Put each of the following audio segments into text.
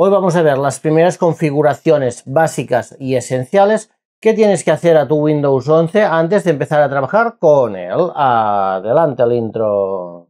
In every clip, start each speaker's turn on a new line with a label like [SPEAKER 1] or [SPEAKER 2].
[SPEAKER 1] Hoy vamos a ver las primeras configuraciones básicas y esenciales que tienes que hacer a tu Windows 11 antes de empezar a trabajar con él. Adelante el intro.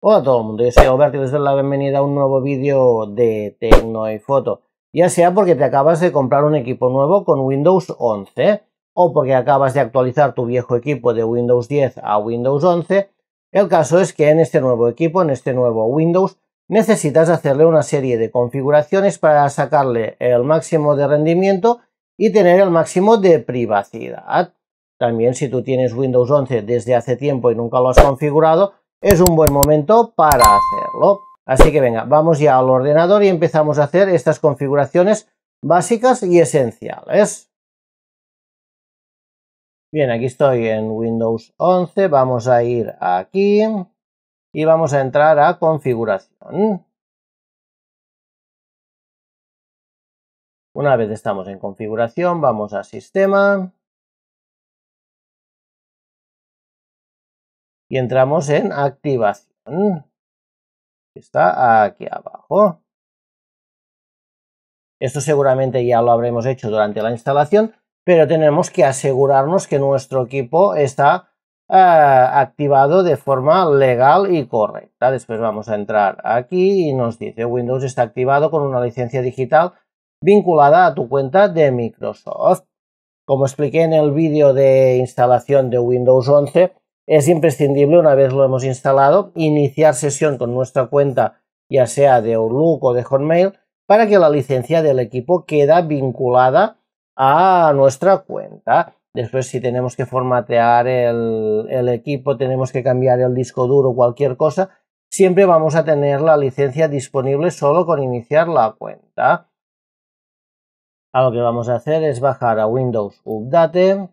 [SPEAKER 1] Hola a todo el mundo, yo soy Alberto y les doy la bienvenida a un nuevo vídeo de Tecno y Foto. Ya sea porque te acabas de comprar un equipo nuevo con Windows 11 o porque acabas de actualizar tu viejo equipo de Windows 10 a Windows 11, el caso es que en este nuevo equipo, en este nuevo Windows, necesitas hacerle una serie de configuraciones para sacarle el máximo de rendimiento y tener el máximo de privacidad. También si tú tienes Windows 11 desde hace tiempo y nunca lo has configurado, es un buen momento para hacerlo. Así que venga, vamos ya al ordenador y empezamos a hacer estas configuraciones básicas y esenciales. Bien, aquí estoy en Windows 11, vamos a ir aquí y vamos a entrar a configuración.
[SPEAKER 2] Una vez estamos en configuración, vamos a sistema y entramos en activación. Está
[SPEAKER 1] aquí abajo. Esto seguramente ya lo habremos hecho durante la instalación, pero tenemos que asegurarnos que nuestro equipo está eh, activado de forma legal y correcta. Después vamos a entrar aquí y nos dice Windows está activado con una licencia digital vinculada a tu cuenta de Microsoft. Como expliqué en el vídeo de instalación de Windows 11, es imprescindible, una vez lo hemos instalado, iniciar sesión con nuestra cuenta, ya sea de Outlook o de Hotmail, para que la licencia del equipo queda vinculada a nuestra cuenta. Después, si tenemos que formatear el, el, equipo, tenemos que cambiar el disco duro, cualquier cosa, siempre vamos a tener la licencia disponible solo con iniciar la cuenta. A lo que vamos a hacer es bajar a Windows Update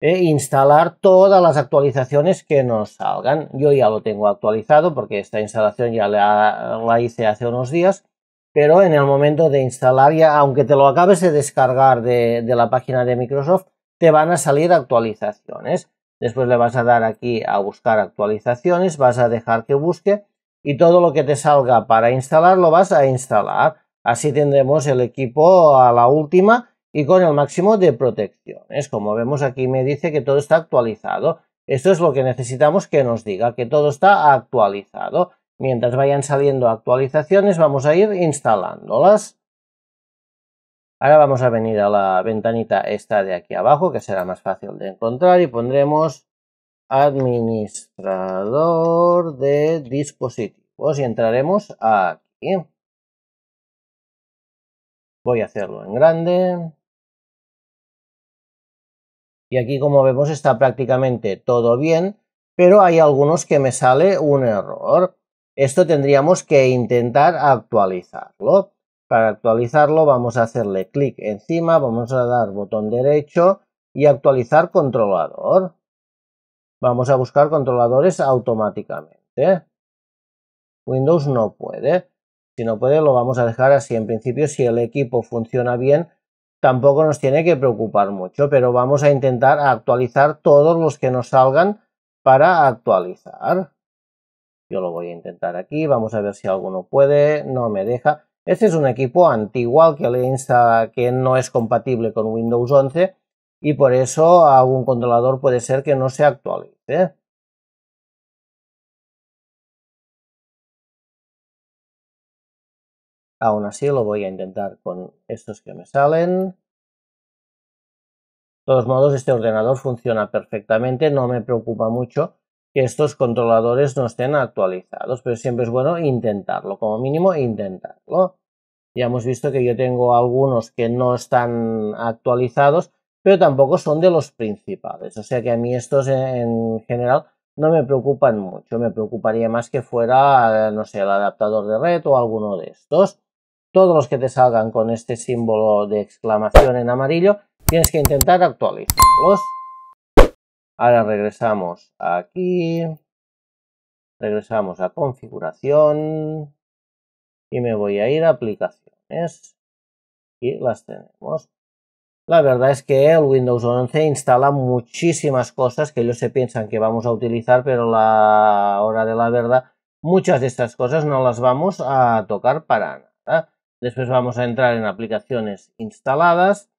[SPEAKER 1] e instalar todas las actualizaciones que nos salgan. Yo ya lo tengo actualizado porque esta instalación ya la, hice hace unos días, pero en el momento de instalar ya, aunque te lo acabes de descargar de la página de Microsoft, te van a salir actualizaciones. Después le vas a dar aquí a buscar actualizaciones, vas a dejar que busque y todo lo que te salga para instalar lo vas a instalar. Así tendremos el equipo a la última y con el máximo de protecciones. Como vemos aquí me dice que todo está actualizado. Esto es lo que necesitamos que nos diga, que todo está actualizado. Mientras vayan saliendo actualizaciones vamos a ir instalándolas. Ahora vamos a venir a la ventanita esta de aquí abajo, que será más fácil de encontrar, y pondremos administrador de dispositivos y
[SPEAKER 2] entraremos aquí. Voy a hacerlo en grande.
[SPEAKER 1] Y aquí como vemos está prácticamente todo bien, pero hay algunos que me sale un error. Esto tendríamos que intentar actualizarlo. Para actualizarlo vamos a hacerle clic encima, vamos a dar botón derecho y actualizar controlador. Vamos a buscar controladores automáticamente. Windows no puede. Si no puede lo vamos a dejar así. En principio si el equipo funciona bien tampoco nos tiene que preocupar mucho, pero vamos a intentar actualizar todos los que nos salgan para actualizar. Yo lo voy a intentar aquí, vamos a ver si alguno puede, no me deja. Este es un equipo antiguo que le insta que no es compatible con Windows 11 y por eso algún controlador puede ser que no
[SPEAKER 2] se actualice. Aún así lo voy a intentar con estos que me
[SPEAKER 1] salen. De todos modos, este ordenador funciona perfectamente, no me preocupa mucho que estos controladores no estén actualizados, pero siempre es bueno intentarlo, como mínimo intentarlo. Ya hemos visto que yo tengo algunos que no están actualizados, pero tampoco son de los principales, o sea que a mí estos en general no me preocupan mucho. Me preocuparía más que fuera, no sé, el adaptador de red o alguno de estos todos los que te salgan con este símbolo de exclamación en amarillo, tienes que intentar actualizarlos. Ahora regresamos aquí, regresamos a configuración y me voy a ir a aplicaciones y las tenemos. La verdad es que el Windows 11 instala muchísimas cosas que ellos se piensan que vamos a utilizar, pero la hora de la verdad muchas de estas cosas no las vamos a tocar para nada. Después vamos a entrar en aplicaciones instaladas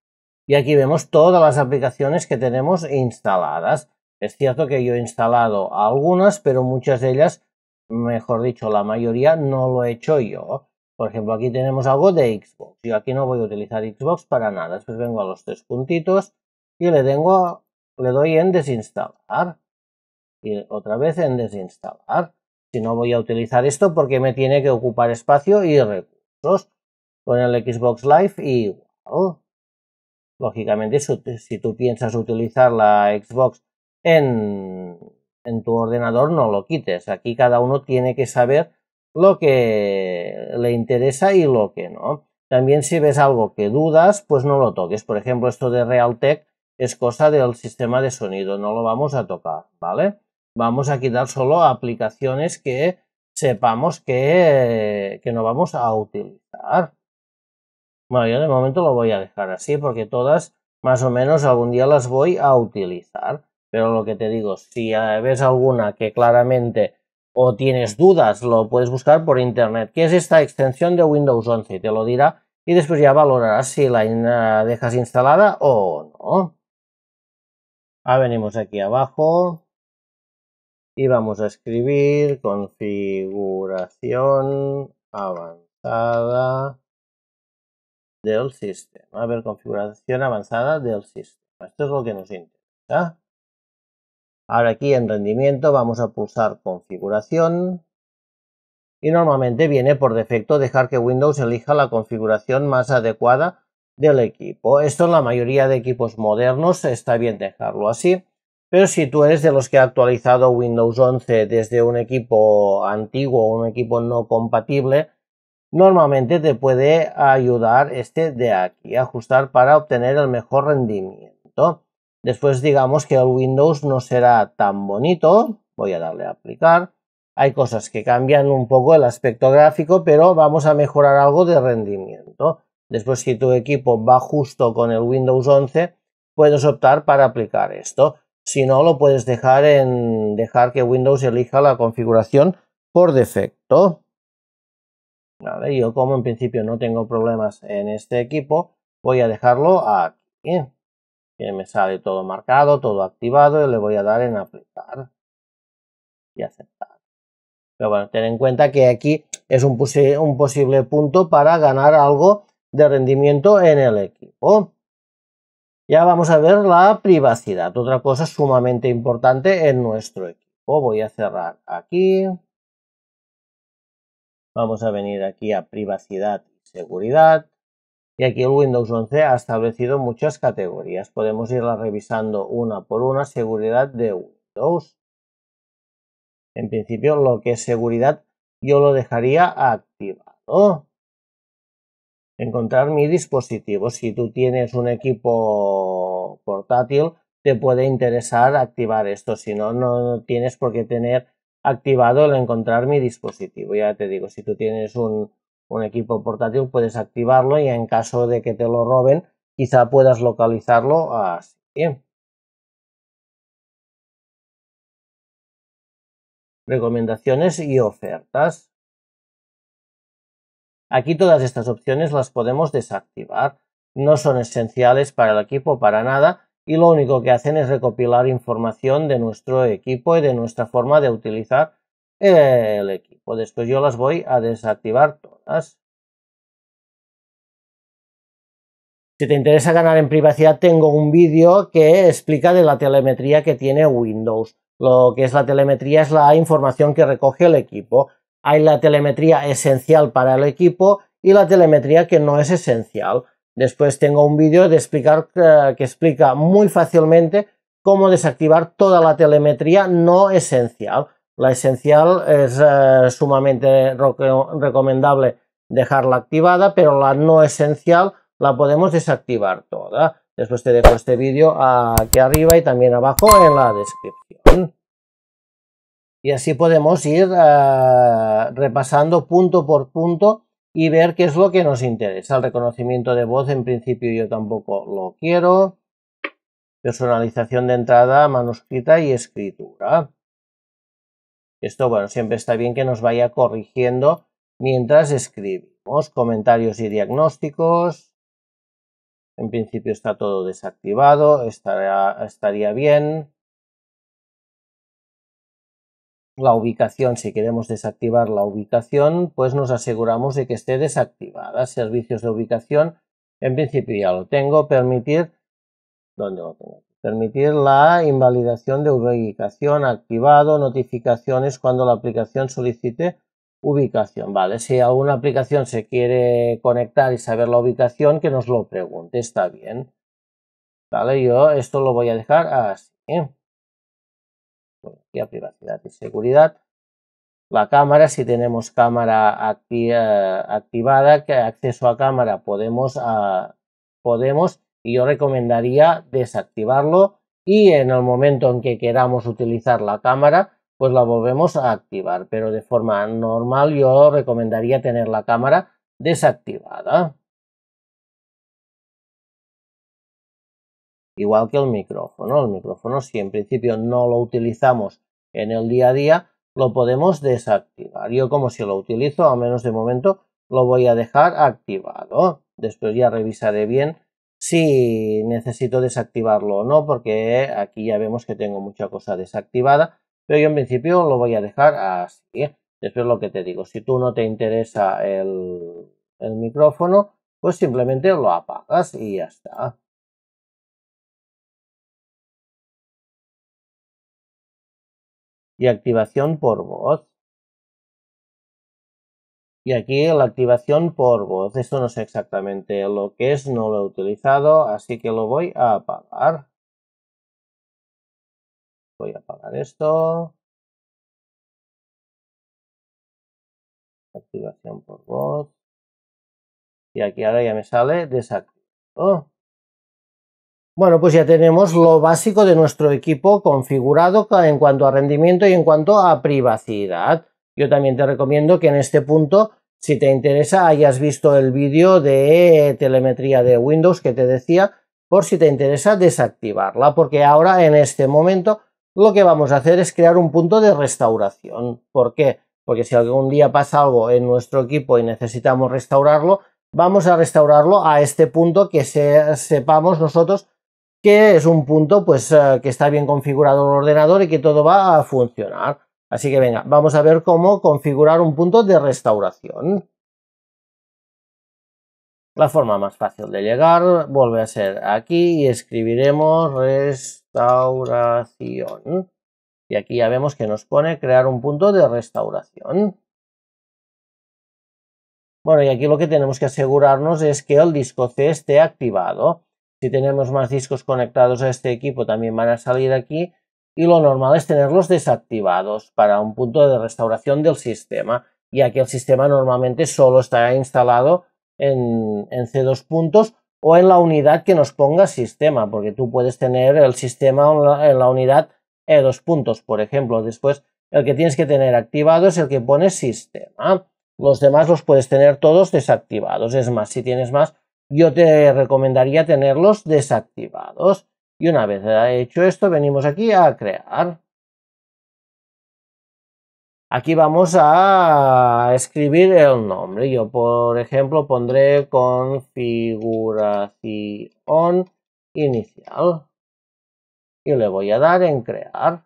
[SPEAKER 1] y aquí vemos todas las aplicaciones que tenemos instaladas. Es cierto que yo he instalado algunas, pero muchas de ellas, mejor dicho, la mayoría no lo he hecho yo. Por ejemplo, aquí tenemos algo de Xbox. Yo aquí no voy a utilizar Xbox para nada. Después vengo a los tres puntitos y le, le doy en desinstalar. Y otra vez en desinstalar. Si no voy a utilizar esto porque me tiene que ocupar espacio y recursos con el Xbox Live y, oh, lógicamente, si tú piensas utilizar la Xbox en, tu ordenador, no lo quites. Aquí cada uno tiene que saber lo que le interesa y lo que no. También si ves algo que dudas, pues no lo toques. Por ejemplo, esto de Realtek es cosa del sistema de sonido, no lo vamos a tocar, ¿vale? Vamos a quitar solo aplicaciones que sepamos que, que no vamos a utilizar. Bueno, yo de momento lo voy a dejar así porque todas más o menos algún día las voy a utilizar. Pero lo que te digo, si eh, ves alguna que claramente o tienes dudas, lo puedes buscar por internet. ¿Qué es esta extensión de Windows 11? Te lo dirá y después ya valorarás si la eh, dejas instalada o no. Ah, venimos aquí abajo y vamos a escribir configuración avanzada del sistema. A ver, configuración avanzada del sistema. Esto es lo que nos interesa. Ahora aquí en rendimiento vamos a pulsar configuración. Y normalmente viene por defecto dejar que Windows elija la configuración más adecuada del equipo. Esto en la mayoría de equipos modernos está bien dejarlo así. Pero si tú eres de los que ha actualizado Windows 11 desde un equipo antiguo o un equipo no compatible, Normalmente te puede ayudar este de aquí, ajustar para obtener el mejor rendimiento. Después digamos que el Windows no será tan bonito. Voy a darle a aplicar. Hay cosas que cambian un poco el aspecto gráfico, pero vamos a mejorar algo de rendimiento. Después si tu equipo va justo con el Windows 11, puedes optar para aplicar esto. Si no, lo puedes dejar en dejar que Windows elija la configuración por defecto yo como en principio no tengo problemas en este equipo, voy a dejarlo aquí. Que me sale todo marcado, todo activado y le voy a dar en aplicar y aceptar. Pero bueno, ten en cuenta que aquí es un, un posible punto para ganar algo de rendimiento en el equipo. Ya vamos a ver la privacidad, otra cosa sumamente importante en nuestro equipo. Voy a cerrar aquí. Vamos a venir aquí a privacidad y seguridad. Y aquí el Windows 11 ha establecido muchas categorías. Podemos irla revisando una por una. Seguridad de Windows. En principio lo que es seguridad yo lo dejaría activado. Encontrar mi dispositivo. Si tú tienes un equipo portátil, te puede interesar activar esto. Si no, no tienes por qué tener activado el encontrar mi dispositivo. Ya te digo, si tú tienes un, un equipo portátil puedes activarlo y en caso de que te lo roben, quizá puedas localizarlo así. Bien.
[SPEAKER 2] Recomendaciones y ofertas.
[SPEAKER 1] Aquí todas estas opciones las podemos desactivar. No son esenciales para el equipo para nada, y lo único que hacen es recopilar información de nuestro equipo y de nuestra forma de utilizar el equipo. Después yo las voy a desactivar todas. Si te interesa ganar en privacidad, tengo un vídeo que explica de la telemetría que tiene Windows. Lo que es la telemetría es la información que recoge el equipo. Hay la telemetría esencial para el equipo y la telemetría que no es esencial. Después tengo un vídeo de explicar, eh, que explica muy fácilmente cómo desactivar toda la telemetría no esencial. La esencial es eh, sumamente recomendable dejarla activada, pero la no esencial la podemos desactivar toda. Después te dejo este vídeo aquí arriba y también abajo en la descripción. Y así podemos ir eh, repasando punto por punto y ver qué es lo que nos interesa. El reconocimiento de voz en principio yo tampoco lo quiero. Personalización de entrada, manuscrita y escritura. Esto, bueno, siempre está bien que nos vaya corrigiendo mientras escribimos. Comentarios y diagnósticos. En principio está todo desactivado, estaría bien la ubicación, si queremos desactivar la ubicación, pues nos aseguramos de que esté desactivada. Servicios de ubicación, en principio ya lo tengo. Permitir, ¿dónde Permitir la invalidación de ubicación activado, notificaciones cuando la aplicación solicite ubicación. Vale, si alguna aplicación se quiere conectar y saber la ubicación, que nos lo pregunte, está bien. Vale, yo esto lo voy a dejar así aquí a privacidad y seguridad. La cámara, si tenemos cámara eh, activada, que acceso a cámara podemos, ah, podemos y yo recomendaría desactivarlo y en el momento en que queramos utilizar la cámara, pues la volvemos a activar, pero de forma normal yo recomendaría tener la cámara desactivada. Igual que el micrófono, el micrófono si en principio no lo utilizamos en el día a día, lo podemos desactivar. Yo como si lo utilizo, a menos de momento, lo voy a dejar activado. Después ya revisaré bien si necesito desactivarlo o no, porque aquí ya vemos que tengo mucha cosa desactivada, pero yo en principio lo voy a dejar así. Después lo que te digo, si tú no te interesa el, el micrófono, pues simplemente lo apagas y ya está. y activación por voz. Y aquí la activación por voz. Esto no sé exactamente lo que es, no lo he utilizado, así que lo voy a apagar. Voy a
[SPEAKER 2] apagar esto.
[SPEAKER 1] Activación por voz.
[SPEAKER 2] Y aquí ahora ya me sale desactivado.
[SPEAKER 1] Bueno, pues ya tenemos lo básico de nuestro equipo configurado en cuanto a rendimiento y en cuanto a privacidad. Yo también te recomiendo que en este punto, si te interesa, hayas visto el vídeo de telemetría de Windows que te decía, por si te interesa desactivarla, porque ahora en este momento lo que vamos a hacer es crear un punto de restauración. ¿Por qué? Porque si algún día pasa algo en nuestro equipo y necesitamos restaurarlo, vamos a restaurarlo a este punto que sepamos nosotros que es un punto pues, eh, que está bien configurado el ordenador y que todo va a funcionar. Así que venga, vamos a ver cómo configurar un punto de restauración. La forma más fácil de llegar vuelve a ser aquí y escribiremos restauración. Y aquí ya vemos que nos pone crear un punto de restauración. Bueno, y aquí lo que tenemos que asegurarnos es que el disco C esté activado. Si tenemos más discos conectados a este equipo también van a salir aquí y lo normal es tenerlos desactivados para un punto de restauración del sistema, ya que el sistema normalmente solo estará instalado en, en C2 puntos o en la unidad que nos ponga sistema, porque tú puedes tener el sistema en la unidad E2 puntos, por ejemplo. Después el que tienes que tener activado es el que pone sistema. Los demás los puedes tener todos desactivados. Es más, si tienes más, yo te recomendaría tenerlos desactivados. Y una vez hecho esto, venimos aquí a crear. Aquí vamos a escribir el nombre. Yo, por ejemplo, pondré configuración inicial. Y le voy a dar en crear.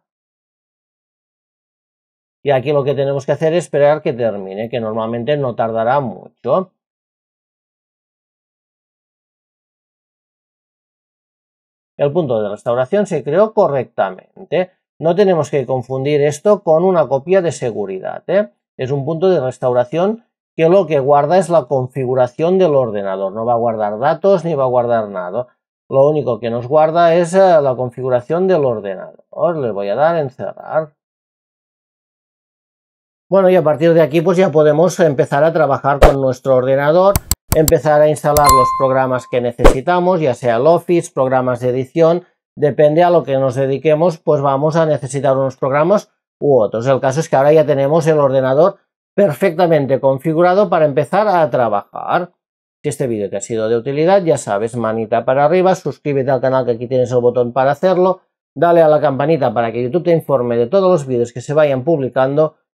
[SPEAKER 2] Y aquí lo que tenemos que hacer es esperar que termine, que normalmente no tardará mucho.
[SPEAKER 1] el punto de restauración se creó correctamente. No tenemos que confundir esto con una copia de seguridad. ¿eh? Es un punto de restauración que lo que guarda es la configuración del ordenador. No va a guardar datos ni va a guardar nada. Lo único que nos guarda es eh, la configuración del ordenador. Le voy a dar en cerrar. Bueno, y a partir de aquí pues ya podemos empezar a trabajar con nuestro ordenador empezar a instalar los programas que necesitamos, ya sea el Office, programas de edición, depende a lo que nos dediquemos, pues vamos a necesitar unos programas u otros. El caso es que ahora ya tenemos el ordenador perfectamente configurado para empezar a trabajar. Si este vídeo te ha sido de utilidad, ya sabes, manita para arriba, suscríbete al canal que aquí tienes el botón para hacerlo, dale a la campanita para que YouTube te informe de todos los vídeos que se vayan publicando